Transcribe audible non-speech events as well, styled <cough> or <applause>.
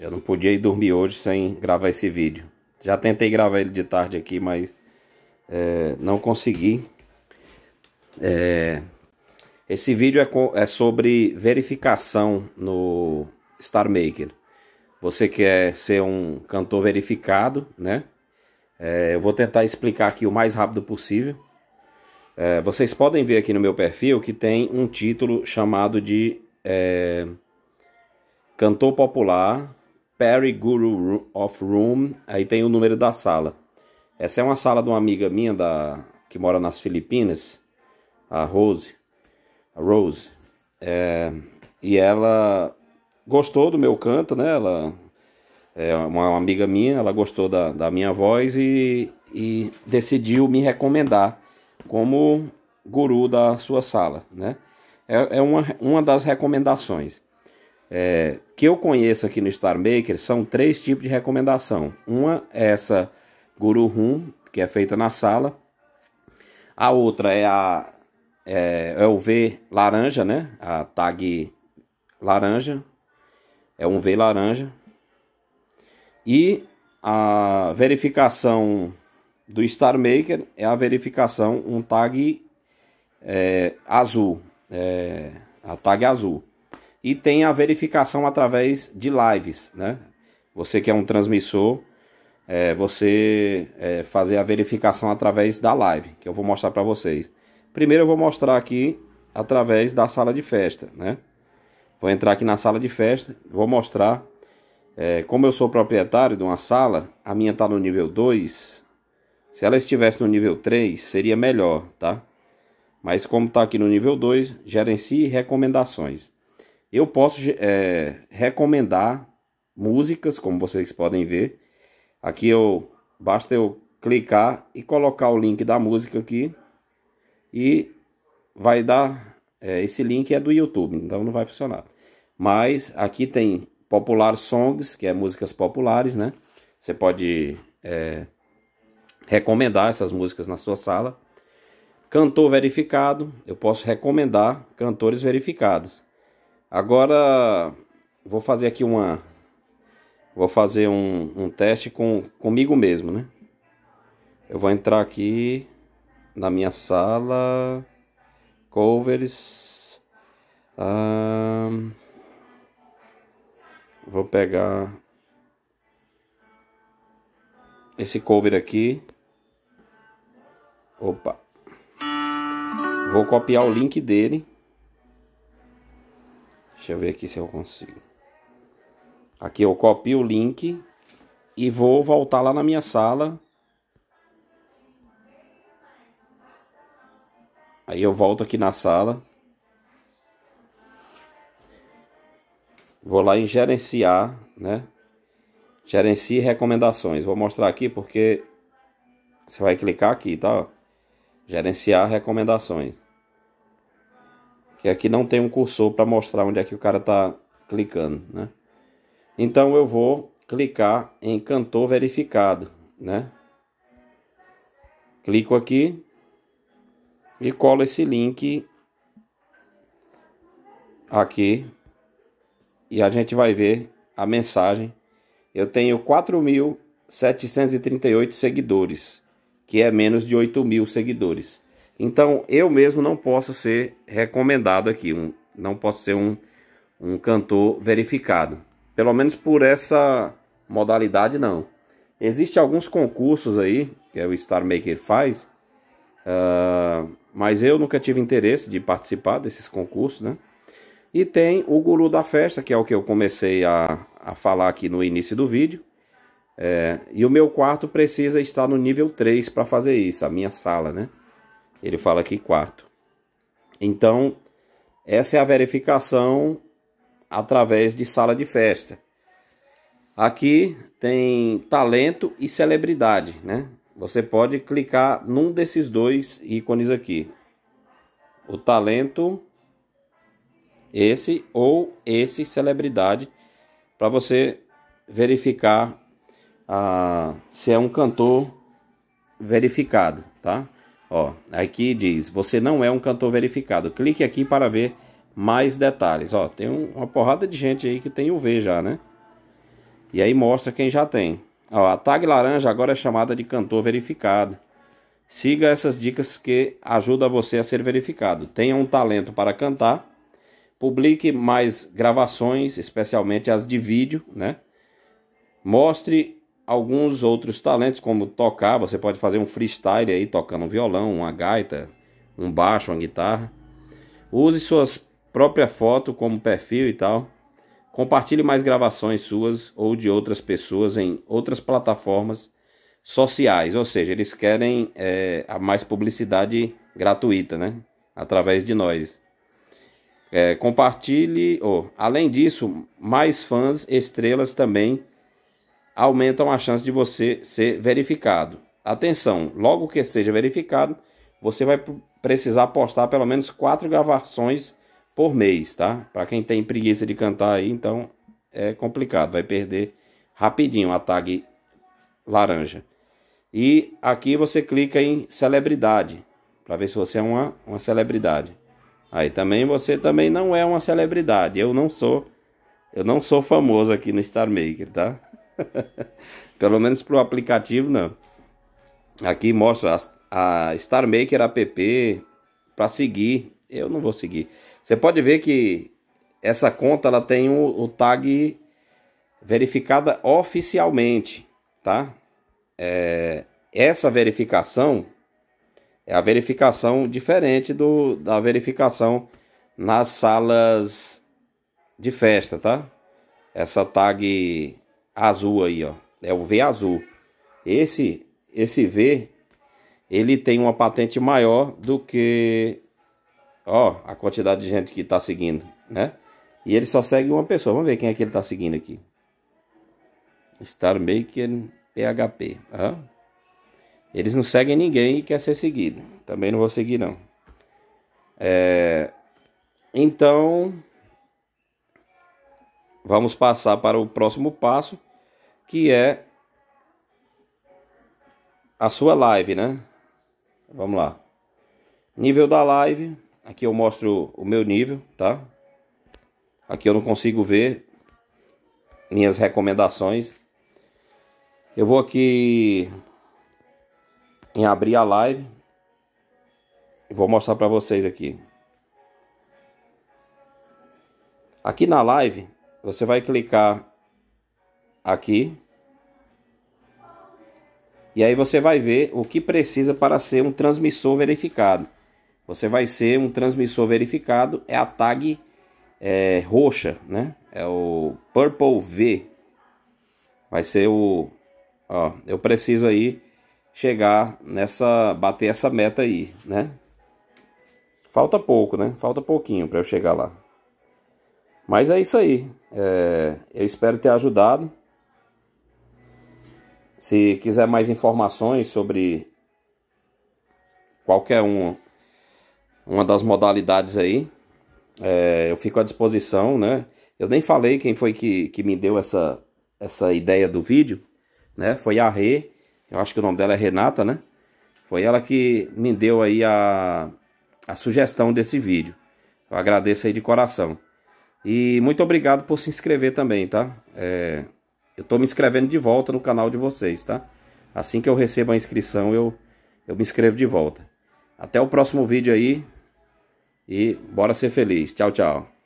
Eu não podia ir dormir hoje sem gravar esse vídeo. Já tentei gravar ele de tarde aqui, mas é, não consegui. É, esse vídeo é, é sobre verificação no Star Maker. Você quer ser um cantor verificado, né? É, eu vou tentar explicar aqui o mais rápido possível. É, vocês podem ver aqui no meu perfil que tem um título chamado de é, Cantor Popular Perry Guru of Room, aí tem o número da sala. Essa é uma sala de uma amiga minha da que mora nas Filipinas, a Rose. A Rose. É, e ela gostou do meu canto, né? Ela é uma amiga minha, ela gostou da, da minha voz e, e decidiu me recomendar como guru da sua sala, né? É, é uma, uma das recomendações é, que eu conheço aqui no Star Maker são três tipos de recomendação. Uma é essa Guru Rum, que é feita na sala. A outra é a é, é o V laranja, né? A tag laranja. É um V laranja. E a verificação do Star Maker é a verificação um tag é, azul. É, a tag azul e tem a verificação através de lives, né? Você que é um transmissor, é, você é, fazer a verificação através da live, que eu vou mostrar para vocês. Primeiro eu vou mostrar aqui através da sala de festa, né? Vou entrar aqui na sala de festa, vou mostrar. É, como eu sou proprietário de uma sala, a minha está no nível 2. Se ela estivesse no nível 3, seria melhor, tá? Mas como está aqui no nível 2, gerencie recomendações. Eu posso é, recomendar músicas, como vocês podem ver. Aqui eu basta eu clicar e colocar o link da música aqui e vai dar é, esse link é do YouTube, então não vai funcionar. Mas aqui tem popular songs, que é músicas populares, né? Você pode é, recomendar essas músicas na sua sala. Cantor verificado, eu posso recomendar cantores verificados. Agora vou fazer aqui uma. Vou fazer um, um teste com, comigo mesmo, né? Eu vou entrar aqui na minha sala. Covers. vou pegar esse cover aqui. Opa. Vou copiar o link dele. Deixa eu ver aqui se eu consigo. Aqui eu copio o link e vou voltar lá na minha sala. Aí eu volto aqui na sala. Vou lá em gerenciar, né? Gerencie recomendações. Vou mostrar aqui porque você vai clicar aqui, tá? Gerenciar recomendações. Que aqui não tem um cursor para mostrar onde é que o cara está clicando, né? Então eu vou clicar em cantor verificado, né? Clico aqui e colo esse link aqui e a gente vai ver a mensagem. Eu tenho 4.738 seguidores, que é menos de 8.000 mil seguidores. Então, eu mesmo não posso ser recomendado aqui, um, não posso ser um, um cantor verificado. Pelo menos por essa modalidade, não. Existem alguns concursos aí, que é o Star Maker faz, uh, mas eu nunca tive interesse de participar desses concursos, né? E tem o Guru da Festa, que é o que eu comecei a, a falar aqui no início do vídeo. É, e o meu quarto precisa estar no nível 3 para fazer isso, a minha sala, né? Ele fala aqui quarto. Então, essa é a verificação através de sala de festa. Aqui tem talento e celebridade, né? Você pode clicar num desses dois ícones aqui. O talento, esse ou esse celebridade, para você verificar ah, se é um cantor verificado, tá? Ó, aqui diz, você não é um cantor verificado. Clique aqui para ver mais detalhes. Ó, tem um, uma porrada de gente aí que tem o V já, né? E aí mostra quem já tem. Ó, a tag laranja agora é chamada de cantor verificado. Siga essas dicas que ajudam você a ser verificado. Tenha um talento para cantar. Publique mais gravações, especialmente as de vídeo, né? Mostre alguns outros talentos, como tocar, você pode fazer um freestyle aí, tocando um violão, uma gaita, um baixo, uma guitarra. Use suas próprias fotos como perfil e tal. Compartilhe mais gravações suas ou de outras pessoas em outras plataformas sociais, ou seja, eles querem é, a mais publicidade gratuita, né? Através de nós. É, compartilhe, oh, além disso, mais fãs, estrelas também aumentam a chance de você ser verificado. Atenção, logo que seja verificado, você vai precisar postar pelo menos quatro gravações por mês, tá? Para quem tem preguiça de cantar aí, então é complicado, vai perder rapidinho a tag laranja. E aqui você clica em celebridade, para ver se você é uma, uma celebridade. Aí também você também não é uma celebridade, eu não sou. Eu não sou famoso aqui no Star Maker, tá? <laughs> Pelo menos para o aplicativo, não. Aqui mostra a, a Star Maker app para seguir. Eu não vou seguir. Você pode ver que essa conta ela tem o, o tag verificada oficialmente, tá? É, essa verificação é a verificação diferente do, da verificação nas salas de festa, tá? Essa tag azul aí, ó. É o V azul. Esse, esse V, ele tem uma patente maior do que... Ó, a quantidade de gente que tá seguindo, né? E ele só segue uma pessoa. Vamos ver quem é que ele tá seguindo aqui. Star Maker PHP. Eles não seguem ninguém e quer ser seguido. Também não vou seguir, não. É... Então vamos passar para o próximo passo, que é a sua live, né? Vamos lá. Nível da live, aqui eu mostro o meu nível, tá? Aqui eu não consigo ver minhas recomendações. Eu vou aqui em abrir a live. e Vou mostrar para vocês aqui. Aqui na live, você vai clicar aqui. E aí você vai ver o que precisa para ser um transmissor verificado. Você vai ser um transmissor verificado, é a tag é, roxa, né? É o Purple V. Vai ser o... Ó, eu preciso aí chegar nessa... Bater essa meta aí, né? Falta pouco, né? Falta pouquinho para eu chegar lá. Mas é isso aí. É, eu espero ter ajudado. Se quiser mais informações sobre qualquer uma, uma das modalidades aí, é, eu fico à disposição, né? Eu nem falei quem foi que, que me deu essa, essa ideia do vídeo, né? Foi a Rê, eu acho que o nome dela é Renata, né? Foi ela que me deu aí a, a sugestão desse vídeo. Eu agradeço aí de coração. E muito obrigado por se inscrever também, tá? É, eu tô me inscrevendo de volta no canal de vocês, tá? Assim que eu recebo a inscrição, eu, eu me inscrevo de volta. Até o próximo vídeo aí. E bora ser feliz. Tchau, tchau.